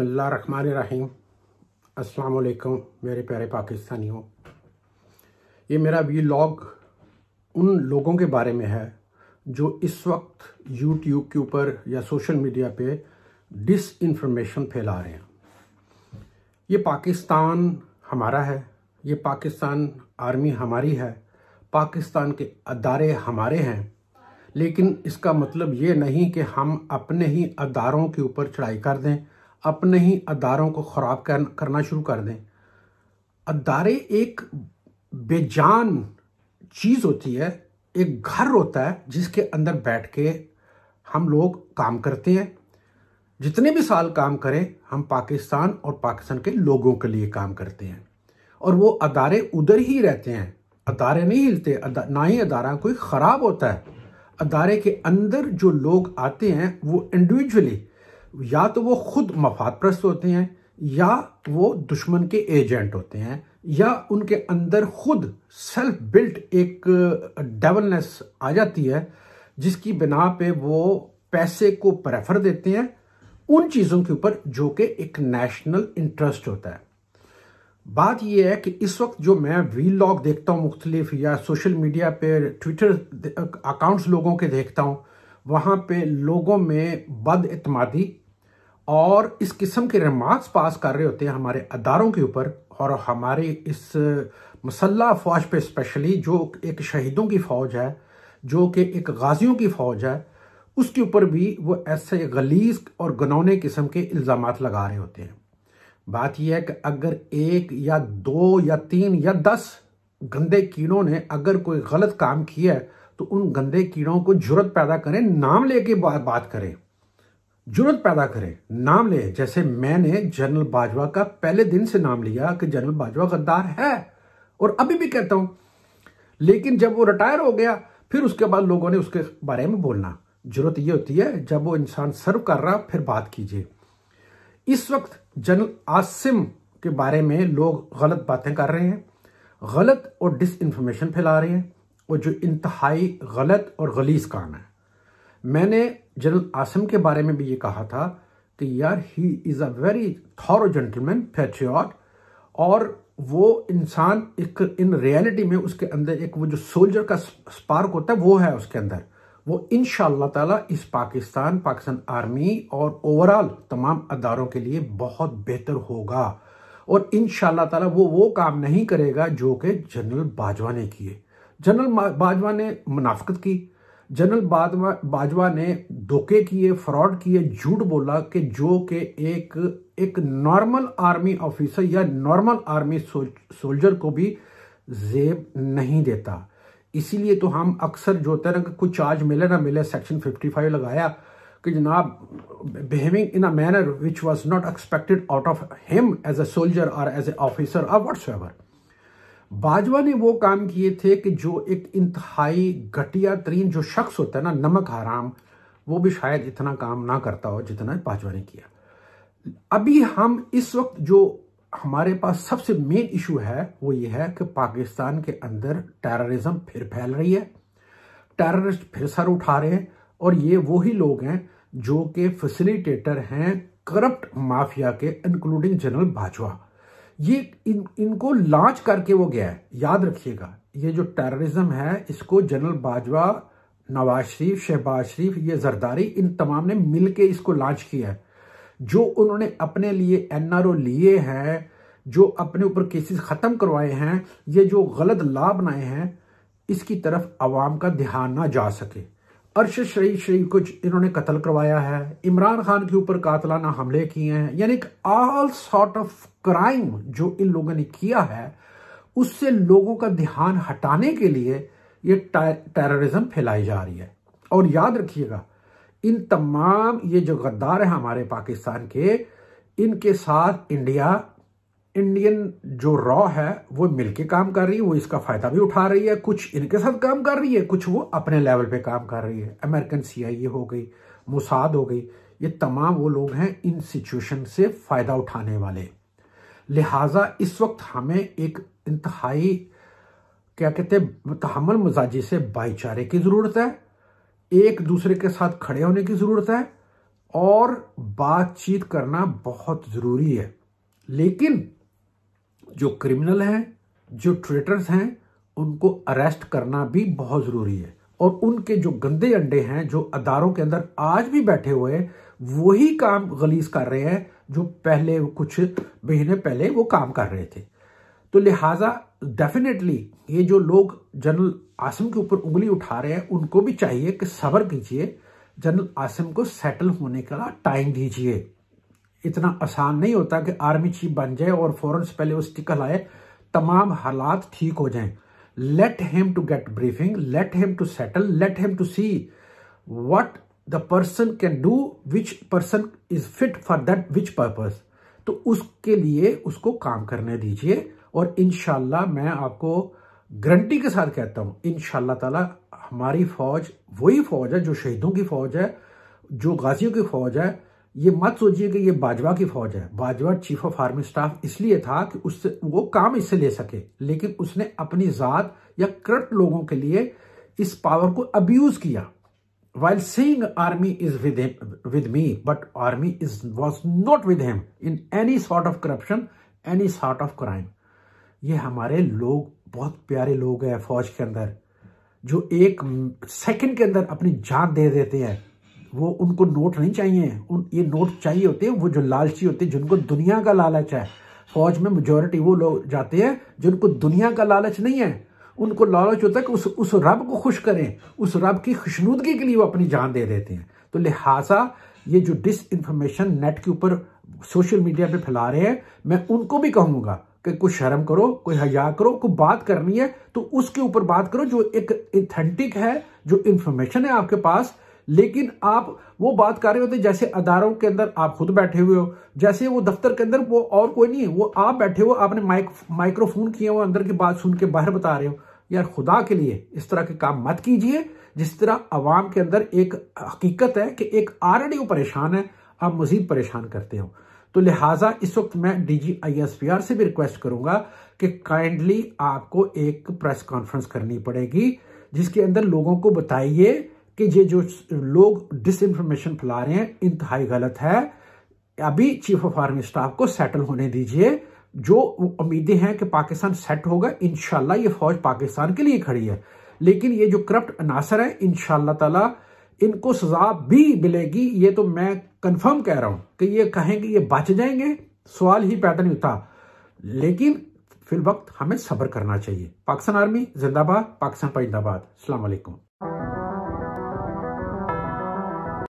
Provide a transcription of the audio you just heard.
बसमीम अस्सलाम मेरे प्यारे पाकिस्तानियों ये मेरा वी लॉग उन लोगों के बारे में है जो इस वक्त यूट्यूब के ऊपर या सोशल मीडिया पे डिस इन्फॉर्मेशन फैला रहे हैं ये पाकिस्तान हमारा है ये पाकिस्तान आर्मी हमारी है पाकिस्तान के अदारे हमारे हैं लेकिन इसका मतलब ये नहीं कि हम अपने ही अदारों के ऊपर चढ़ाई कर दें अपने ही अदारों को ख़राब कर, करना शुरू कर दें अदारे एक बेजान चीज़ होती है एक घर होता है जिसके अंदर बैठ के हम लोग काम करते हैं जितने भी साल काम करें हम पाकिस्तान और पाकिस्तान के लोगों के लिए काम करते हैं और वो अदारे उधर ही रहते हैं अदारे नहीं हिलते अदा, ना ही अदारा कोई ख़राब होता है अदारे के अंदर जो लोग आते हैं वो इंडिविजुअली या तो वो खुद मफाद प्रस्त होते हैं या वो दुश्मन के एजेंट होते हैं या उनके अंदर खुद सेल्फ बिल्ट एक डेवलनेस आ जाती है जिसकी बिना पे वो पैसे को प्रेफर देते हैं उन चीज़ों के ऊपर जो कि एक नेशनल इंटरेस्ट होता है बात यह है कि इस वक्त जो मैं वी लॉग देखता हूँ मुख्तलिफ या सोशल मीडिया पे ट्विटर अकाउंट्स लोगों के देखता हूँ वहाँ पे लोगों में बद और इस किस्म के रिमार्क्स पास कर रहे होते हैं हमारे अदारों के ऊपर और हमारे इस मसल्ला फ़ौज पे स्पेशली जो एक शहीदों की फ़ौज है जो कि एक गाजियों की फ़ौज है उसके ऊपर भी वो ऐसे गलीस और गनौने किस्म के इल्ज़ाम लगा रहे होते हैं बात यह है कि अगर एक या दो या तीन या दस गंदे कीड़ों ने अगर कोई गलत काम किया है तो उन गंदे कीड़ों को जरूरत पैदा करें नाम लेके बात करें जरूरत पैदा करें नाम ले जैसे मैंने जनरल बाजवा का पहले दिन से नाम लिया कि जनरल बाजवा गद्दार है और अभी भी कहता हूं लेकिन जब वो रिटायर हो गया फिर उसके बाद लोगों ने उसके बारे में बोलना जरूरत ये होती है जब वो इंसान सर्व कर रहा फिर बात कीजिए इस वक्त जनरल आसिम के बारे में लोग गलत बातें कर रहे हैं गलत और डिस इन्फॉर्मेशन फैला रहे हैं और जो इंतहाई गलत और गलीस काम है मैंने जनरल आसिम के बारे में भी ये कहा था कि यार he is a very thorough gentleman patriot और वो इंसान एक इन रियलिटी में उसके अंदर एक वो जो सोल्जर का स्पार्क होता है वो है उसके अंदर वो इन ताला इस पाकिस्तान पाकिस्तान आर्मी और ओवरऑल तमाम अदारों के लिए बहुत बेहतर होगा और इन ताला वो वो काम नहीं करेगा जो कि जनरल बाजवा ने किए जनरल बाजवा ने मुनाफ्त की जनरल बाजवा ने धोखे किए फ्रॉड किए झूठ बोला कि जो कि एक एक नॉर्मल आर्मी ऑफिसर या नॉर्मल आर्मी सोल्जर को भी जेब नहीं देता इसीलिए तो हम अक्सर जो तरह ना कुछ चार्ज मिले ना मिले सेक्शन 55 लगाया कि जनाब behaving in a manner which was not expected out of him as a soldier और एज ए ऑफिसर और वट्स एवर बाजवा ने वो काम किए थे कि जो एक इंतहाई घटिया तरीन जो शख्स होता है ना नमक हराम वो भी शायद इतना काम ना करता हो जितना बाजवा ने किया अभी हम इस वक्त जो हमारे पास सबसे मेन इशू है वो ये है कि पाकिस्तान के अंदर टेररिज्म फिर फैल रही है टेररिस्ट फिर सर उठा रहे हैं और ये वही लोग हैं जो के फैसिलिटेटर हैं करप्ट माफिया के इंक्लूडिंग जनरल बाजवा ये इन इनको लॉन्च करके वो गया है याद रखिएगा ये जो टेररिज्म है इसको जनरल बाजवा नवाज शरीफ शहबाज शरीफ ये जरदारी इन तमाम ने मिलके इसको लॉन्च किया है जो उन्होंने अपने लिए एनआरओ लिए हैं जो अपने ऊपर केसेस ख़त्म करवाए हैं ये जो गलत लाभ बनाए हैं इसकी तरफ आवाम का ध्यान ना जा सके अर्श शरीफ शरीफ को इन्होंने कत्ल करवाया है इमरान खान के ऊपर कातलाना हमले किए हैं यानी एक ऑल सॉर्ट ऑफ क्राइम जो इन लोगों ने किया है उससे लोगों का ध्यान हटाने के लिए ये टेररिज्म फैलाई जा रही है और याद रखिएगा इन तमाम ये जो गद्दार हैं हमारे पाकिस्तान के इनके साथ इंडिया इंडियन जो रॉ है वो मिलके काम कर रही है वो इसका फायदा भी उठा रही है कुछ इनके साथ काम कर रही है कुछ वो अपने लेवल पे काम कर रही है अमेरिकन सीआईए हो गई मुसाद हो गई ये तमाम वो लोग हैं इन सिचुएशन से फ़ायदा उठाने वाले लिहाजा इस वक्त हमें एक इंतहाई क्या कहते हैं तहमल मजाजी से भाईचारे की ज़रूरत है एक दूसरे के साथ खड़े होने की ज़रूरत है और बातचीत करना बहुत ज़रूरी है लेकिन जो क्रिमिनल हैं जो ट्रेटर्स हैं उनको अरेस्ट करना भी बहुत ज़रूरी है और उनके जो गंदे अंडे हैं जो अदारों के अंदर आज भी बैठे हुए हैं वही काम गलीस कर रहे हैं जो पहले कुछ महीने पहले वो काम कर रहे थे तो लिहाजा डेफिनेटली ये जो लोग जनरल आसिम के ऊपर उंगली उठा रहे हैं उनको भी चाहिए कि सब्र कीजिए जनरल आसिम को सेटल होने का टाइम दीजिए इतना आसान नहीं होता कि आर्मी चीफ बन जाए और फौरन से पहले वो स्टिकर आए तमाम हालात ठीक हो जाएं let them to get briefing let them to settle let them to see what the person can do which person is fit for that which purpose तो उसके लिए उसको काम करने दीजिए और इनशाला मैं आपको गारंटी के साथ कहता हूँ इन तला हमारी फौज वही फौज है जो शहीदों की फौज है जो गाजियों की फौज है ये मत सोचिए कि ये बाजवा की फौज है Bajwa chief of army staff इसलिए था कि उससे वो काम इससे ले सके लेकिन उसने अपनी जात या करट लोगों के लिए इस पावर को अब्यूज किया while saying army is with with me but army is was not with with in any sort of corruption any sort of crime ये हमारे लोग बहुत प्यारे लोग हैं फौज के अंदर जो एक सेकंड के अंदर अपनी जान दे देते हैं वो उनको नोट नहीं चाहिए उन ये नोट चाहिए होते हैं वो जो लालची होते हैं जिनको दुनिया का लालच है फौज में मेजोरिटी वो लोग जाते हैं जिनको दुनिया का लालच नहीं है उनको लालच होता है कि उस उस रब को खुश करें उस रब की खुशनूदगी के लिए वो अपनी जान दे देते हैं तो लिहाजा ये जो डिस इन्फॉर्मेशन नेट के ऊपर सोशल मीडिया पे फैला रहे हैं मैं उनको भी कहूँगा कि कुछ शर्म करो कोई हया करो कोई बात करनी है तो उसके ऊपर बात करो जो एक ऑथेंटिक है जो इन्फॉर्मेशन है आपके पास लेकिन आप वो बात कर रहे होते जैसे अदारों के अंदर आप खुद बैठे हुए हो जैसे वो दफ्तर के अंदर वो और कोई नहीं है वो आप बैठे हो आपने माइक माइक्रोफोन किए हो अंदर की बात सुन के बाहर बता रहे हो यार खुदा के लिए इस तरह के काम मत कीजिए जिस तरह आवाम के अंदर एक हकीकत है कि एक ऑलरेडी वो परेशान है आप मजीद परेशान करते हो तो लिहाजा इस वक्त मैं डीजी आईएसपीआर से भी रिक्वेस्ट करूंगा कि काइंडली आपको एक प्रेस कॉन्फ्रेंस करनी पड़ेगी जिसके अंदर लोगों को बताइए कि ये जो लोग डिस इन्फॉर्मेशन फैला रहे हैं इंतहाई गलत है अभी चीफ ऑफ आर्मी स्टाफ को सेटल होने दीजिए जो उम्मीदें हैं कि पाकिस्तान सेट होगा इनशाला ये फौज पाकिस्तान के लिए खड़ी है लेकिन ये जो करप्ट अनासर है इनशाला तला इनको सजा भी मिलेगी ये तो मैं कंफर्म कह रहा हूं कि ये कहेंगे ये बच जाएंगे सवाल ही पैदा नहीं उठा लेकिन फिल वक्त हमें सब्र करना चाहिए पाकिस्तान आर्मी जिंदाबाद पाकिस्तान पर जिंदाबाद अलैक्म